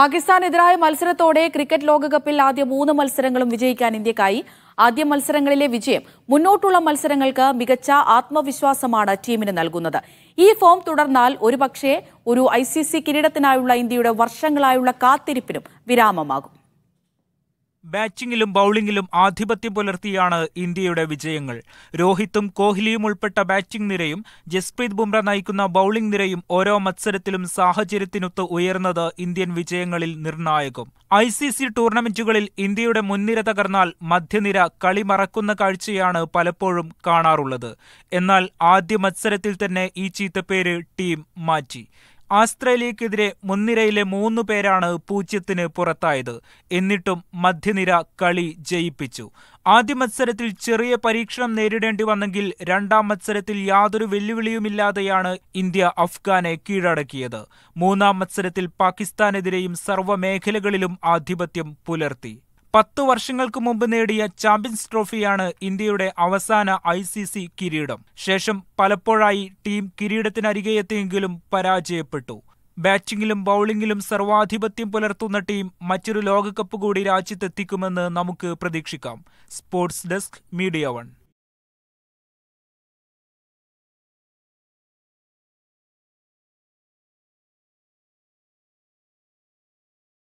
പാകിസ്ഥാനെതിരായ മത്സരത്തോടെ cricket ലോകകപ്പിൽ ആദ്യ മൂന്ന് മത്സരങ്ങളും വിജയിക്കാൻ ഇന്ത്യക്കായി ആദ്യ മത്സരങ്ങളിലെ വിജയം മുന്നോട്ടുള്ള മത്സരങ്ങൾക്ക് മികച്ച ആത്മവിശ്വാസമാണ് ടീമിന് നൽകുന്നത് ഈ ഫോം തുടർന്നാൽ ഒരുപക്ഷെ ഒരു ഐ സി സി കിരീടത്തിനായുള്ള ഇന്ത്യയുടെ വർഷങ്ങളായുള്ള കാത്തിരിപ്പിനും വിരാമമാകും ബാറ്റിംഗിലും ബൌളിംഗിലും ആധിപത്യം പുലർത്തിയാണ് ഇന്ത്യയുടെ വിജയങ്ങൾ രോഹിത്തും കോഹ്ലിയും ഉൾപ്പെട്ട ബാറ്റിംഗ് നിരയും ജസ്പ്രീത് ബുംറ നയിക്കുന്ന ബൌളിംഗ് നിരയും ഓരോ മത്സരത്തിലും സാഹചര്യത്തിനൊത്ത് ഉയർന്നത് ഇന്ത്യൻ വിജയങ്ങളിൽ നിർണായകം ഐ സി സി ടൂർണമെന്റുകളിൽ ഇന്ത്യയുടെ മുൻനിര തകർന്നാൽ മധ്യനിര കളി മറക്കുന്ന കാഴ്ചയാണ് പലപ്പോഴും കാണാറുള്ളത് എന്നാൽ ആദ്യ മത്സരത്തിൽ തന്നെ ഈ ചീത്തപ്പേര് ടീം മാറ്റി ആസ്ത്രേലിയക്കെതിരെ മുൻനിരയിലെ മൂന്ന് പേരാണ് പൂജ്യത്തിന് പുറത്തായത് എന്നിട്ടും മധ്യനിര കളി ജയിപ്പിച്ചു ആദ്യ മത്സരത്തിൽ ചെറിയ പരീക്ഷണം നേരിടേണ്ടി വന്നെങ്കിൽ രണ്ടാം മത്സരത്തിൽ യാതൊരു വെല്ലുവിളിയുമില്ലാതെയാണ് ഇന്ത്യ അഫ്ഗാനെ കീഴടക്കിയത് മൂന്നാം മത്സരത്തിൽ പാകിസ്ഥാനെതിരെയും സർവ്വമേഖലകളിലും ആധിപത്യം പുലർത്തി പത്തു വർഷങ്ങൾക്ക് മുമ്പ് നേടിയ ചാമ്പ്യൻസ് ട്രോഫിയാണ് ഇന്ത്യയുടെ അവസാന ഐ സി സി കിരീടം ശേഷം പലപ്പോഴായി ടീം കിരീടത്തിനരികെ എത്തിയെങ്കിലും പരാജയപ്പെട്ടു ബാറ്റിംഗിലും ബൌളിംഗിലും സർവാധിപത്യം പുലർത്തുന്ന ടീം മറ്റൊരു ലോകകപ്പ് കൂടി രാജ്യത്തെത്തിക്കുമെന്ന് നമുക്ക് പ്രതീക്ഷിക്കാം സ്പോർട്സ് ഡെസ്ക് മീഡിയ വൺ